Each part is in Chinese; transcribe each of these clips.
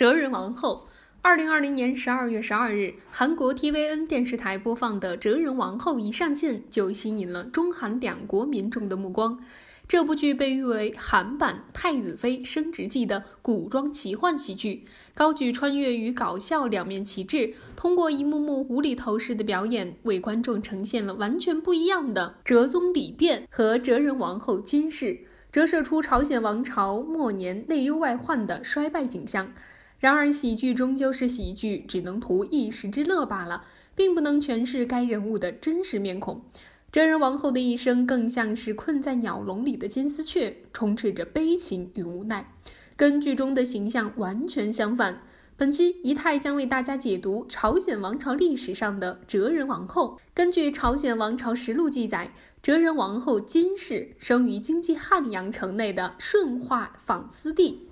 《哲人王后》，二零二零年十二月十二日，韩国 T V N 电视台播放的《哲人王后》一上线就吸引了中韩两国民众的目光。这部剧被誉为韩版《太子妃升职记》的古装奇幻喜剧，高举穿越与搞笑两面旗帜，通过一幕幕无厘头式的表演，为观众呈现了完全不一样的哲宗李变和哲人王后金氏，折射出朝鲜王朝末年内忧外患的衰败景象。然而，喜剧终究是喜剧，只能图一时之乐罢了，并不能诠释该人物的真实面孔。哲人王后的一生更像是困在鸟笼里的金丝雀，充斥着悲情与无奈，跟剧中的形象完全相反。本期仪态将为大家解读朝鲜王朝历史上的哲人王后。根据朝鲜王朝实录记载，哲人王后金氏生于京畿汉阳城内的顺化坊私地。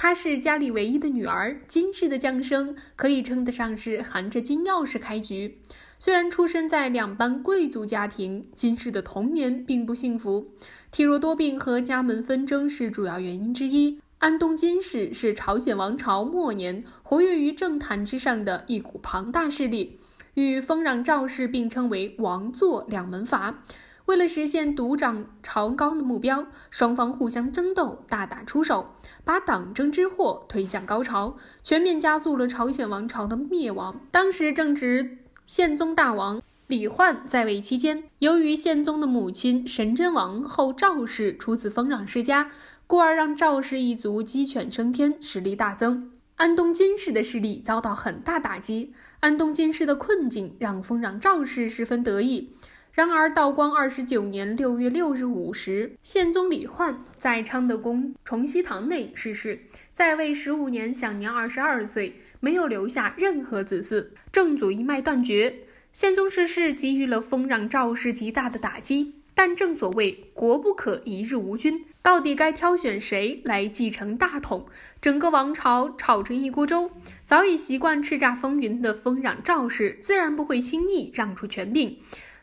她是家里唯一的女儿，金氏的降生可以称得上是含着金钥匙开局。虽然出生在两班贵族家庭，金氏的童年并不幸福，体弱多病和家门纷争是主要原因之一。安东金氏是朝鲜王朝末年活跃于政坛之上的一股庞大势力，与丰壤赵氏并称为王座两门阀。为了实现独掌朝纲的目标，双方互相争斗，大打出手，把党争之祸推向高潮，全面加速了朝鲜王朝的灭亡。当时正值宪宗大王李焕在位期间，由于宪宗的母亲神真王后赵氏出自丰壤世家，故而让赵氏一族鸡犬升天，实力大增，安东金氏的势力遭到很大打击。安东金氏的困境让丰壤赵氏十分得意。然而，道光二十九年六月六日午时，宪宗李焕在昌德宫崇熙堂内逝世，在位十五年，享年二十二岁，没有留下任何子嗣，正祖一脉断绝。宪宗逝世，给予了丰壤赵氏极大的打击。但正所谓“国不可一日无君”，到底该挑选谁来继承大统？整个王朝吵成一锅粥。早已习惯叱咤风云的丰壤赵氏，自然不会轻易让出权柄。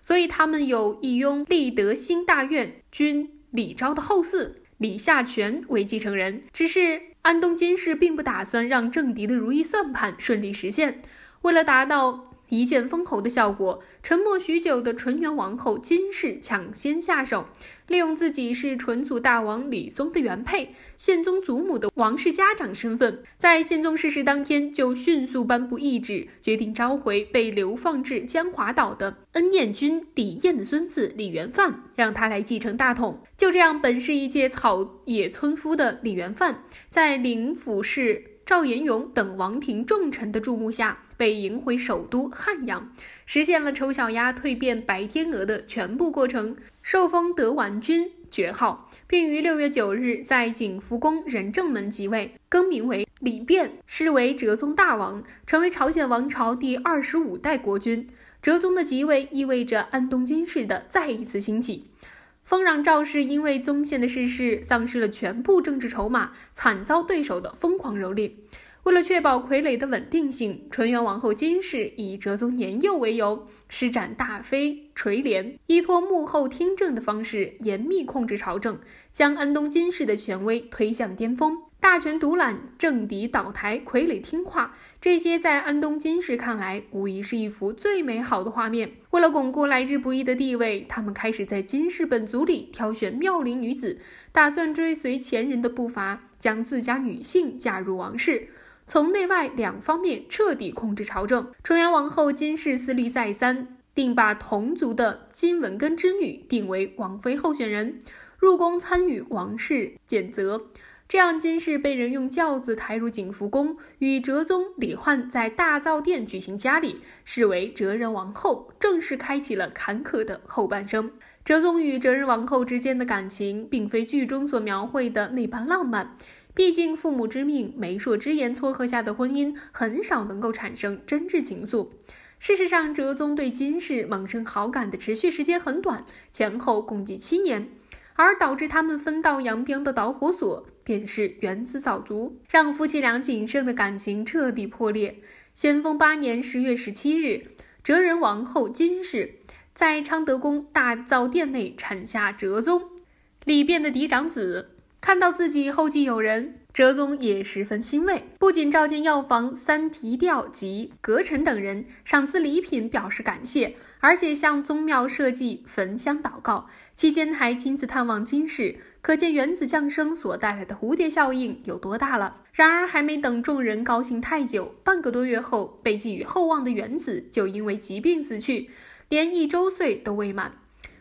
所以他们有意拥立德兴大院君李昭的后嗣李夏权为继承人，只是安东金氏并不打算让政敌的如意算盘顺利实现，为了达到。一剑封喉的效果。沉默许久的纯元王后金氏抢先下手，利用自己是纯祖大王李松的原配、宪宗祖母的王室家长身份，在宪宗逝世当天就迅速颁布懿旨，决定召回被流放至江华岛的恩彦君李彦的孙子李元范，让他来继承大统。就这样，本是一介草野村夫的李元范，在灵府市。赵延勇等王庭重臣的注目下，被迎回首都汉阳，实现了丑小鸭蜕变白天鹅的全部过程，受封德完君爵号，并于六月九日在景福宫仁政门即位，更名为李变，是为哲宗大王，成为朝鲜王朝第二十五代国君。哲宗的即位意味着安东金氏的再一次兴起。丰壤赵氏因为宗宪的逝世，丧失了全部政治筹码，惨遭对手的疯狂蹂躏。为了确保傀儡的稳定性，纯元王后金氏以哲宗年幼为由，施展大妃垂帘，依托幕后听政的方式，严密控制朝政，将安东金氏的权威推向巅峰。大权独揽，政敌倒台，傀儡听话，这些在安东金氏看来，无疑是一幅最美好的画面。为了巩固来之不易的地位，他们开始在金氏本族里挑选妙龄女子，打算追随前人的步伐，将自家女性嫁入王室，从内外两方面彻底控制朝政。崇元王后金氏思虑再三，定把同族的金文根之女定为王妃候选人，入宫参与王室检责。这样，金氏被人用轿子抬入景福宫，与哲宗李焕在大造殿举行家礼，视为哲人王后，正式开启了坎坷的后半生。哲宗与哲人王后之间的感情，并非剧中所描绘的那般浪漫，毕竟父母之命、媒妁之言撮合下的婚姻，很少能够产生真挚情愫。事实上，哲宗对金氏萌生好感的持续时间很短，前后共计七年。而导致他们分道扬镳的导火索，便是原子早卒，让夫妻俩仅剩的感情彻底破裂。咸丰八年十月十七日，哲仁王后金氏在昌德宫大造殿内产下哲宗，李卞的嫡长子。看到自己后继有人，哲宗也十分欣慰，不仅召见药房三提调及阁臣等人，赏赐礼品表示感谢。而且，向宗庙设祭、焚香祷告期间，还亲自探望金氏，可见原子降生所带来的蝴蝶效应有多大了。然而，还没等众人高兴太久，半个多月后，被寄予厚望的原子就因为疾病死去，连一周岁都未满。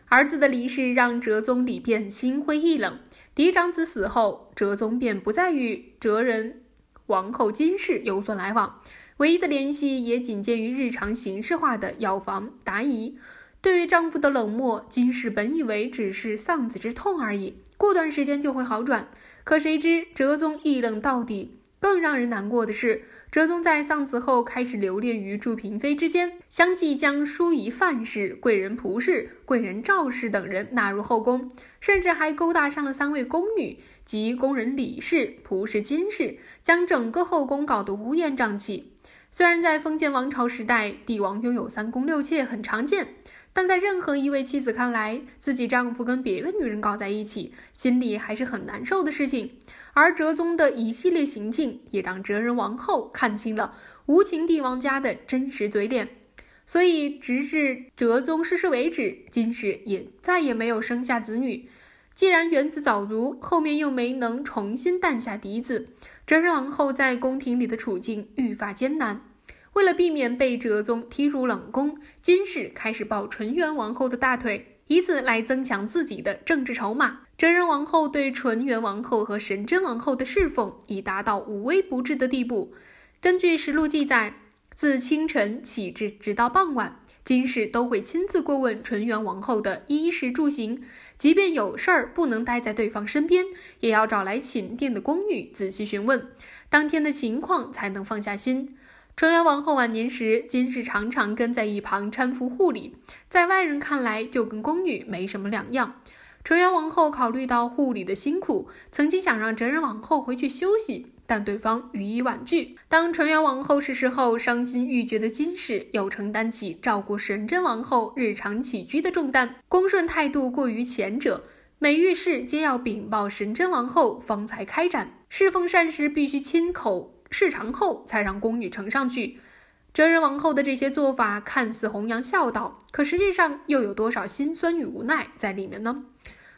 儿子的离世让哲宗李变心灰意冷，嫡长子死后，哲宗便不再与哲人王后金氏有所来往。唯一的联系也仅限于日常形式化的药房答疑。对于丈夫的冷漠，金氏本以为只是丧子之痛而已，过段时间就会好转。可谁知哲宗一冷到底。更让人难过的是，哲宗在丧子后开始留恋于祝嫔妃之间，相继将淑仪、范氏、贵人蒲氏、贵人赵氏等人纳入后宫，甚至还勾搭上了三位宫女及宫人李氏、蒲氏、金氏，将整个后宫搞得乌烟瘴气。虽然在封建王朝时代，帝王拥有三宫六妾很常见，但在任何一位妻子看来，自己丈夫跟别的女人搞在一起，心里还是很难受的事情。而哲宗的一系列行径，也让哲仁王后看清了无情帝王家的真实嘴脸。所以，直至哲宗逝世为止，金氏也再也没有生下子女。既然元子早卒，后面又没能重新诞下嫡子，哲仁王后在宫廷里的处境愈发艰难。为了避免被哲宗踢入冷宫，金氏开始抱纯元王后的大腿，以此来增强自己的政治筹码。哲仁王后对纯元王后和神真王后的侍奉已达到无微不至的地步。根据实录记载，自清晨起至直到傍晚。金氏都会亲自过问纯元王后的衣食住行，即便有事儿不能待在对方身边，也要找来寝殿的宫女仔细询问当天的情况，才能放下心。纯元王后晚年时，金氏常常跟在一旁搀扶护理，在外人看来就跟宫女没什么两样。纯元王后考虑到护理的辛苦，曾经想让哲仁王后回去休息。但对方予以婉拒。当纯元王后逝世后，伤心欲绝的金氏又承担起照顾神贞王后日常起居的重担。恭顺态度过于前者，每遇事皆要禀报神贞王后方才开展，侍奉膳食必须亲口试尝后才让宫女呈上去。哲仁王后的这些做法看似弘扬孝道，可实际上又有多少辛酸与无奈在里面呢？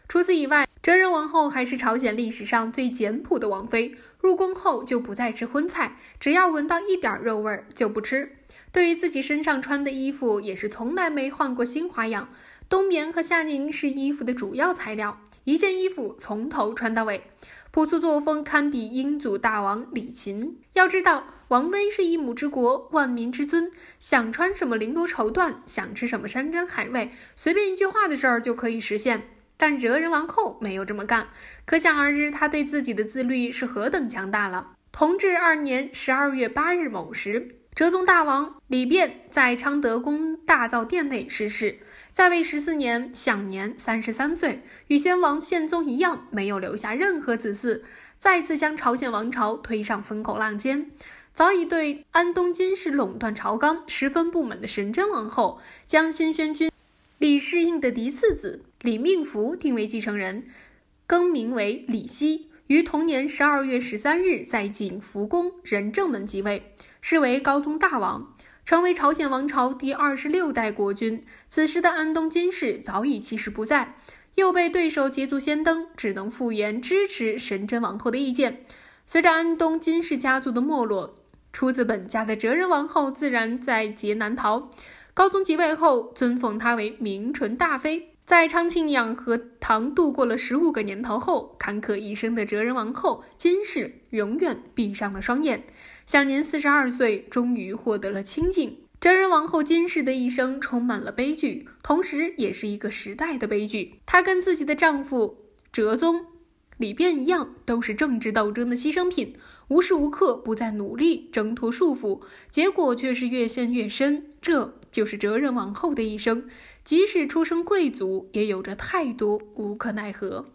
除此以外，哲仁王后还是朝鲜历史上最简朴的王妃。入宫后就不再吃荤菜，只要闻到一点肉味儿就不吃。对于自己身上穿的衣服也是从来没换过新花样，冬棉和夏宁是衣服的主要材料，一件衣服从头穿到尾，朴素作风堪比英祖大王李勤。要知道，王妃是一母之国，万民之尊，想穿什么绫罗绸缎，想吃什么山珍海味，随便一句话的事儿就可以实现。但哲人王后没有这么干，可想而知，他对自己的自律是何等强大了。同治二年十二月八日某时，哲宗大王李昪在昌德宫大造殿内逝世，在位十四年，享年三十三岁。与先王宪宗一样，没有留下任何子嗣，再次将朝鲜王朝推上风口浪尖。早已对安东金氏垄断朝纲十分不满的神真王后，将新宣君李世应的嫡次子。李命福定为继承人，更名为李熙，于同年十二月十三日在景福宫仁政门即位，是为高宗大王，成为朝鲜王朝第二十六代国君。此时的安东金氏早已其实不在，又被对手捷足先登，只能复言支持神真王后的意见。随着安东金氏家族的没落，出自本家的哲仁王后自然在劫难逃。高宗即位后，尊奉她为明纯大妃。在昌庆养和堂度过了十五个年头后，坎坷一生的哲人王后金氏永远闭上了双眼，享年四十二岁，终于获得了清静。哲人王后金氏的一生充满了悲剧，同时也是一个时代的悲剧。她跟自己的丈夫哲宗李辨一样，都是政治斗争的牺牲品，无时无刻不在努力挣脱束缚，结果却是越陷越深。这就是哲人王后的一生。即使出身贵族，也有着太多无可奈何。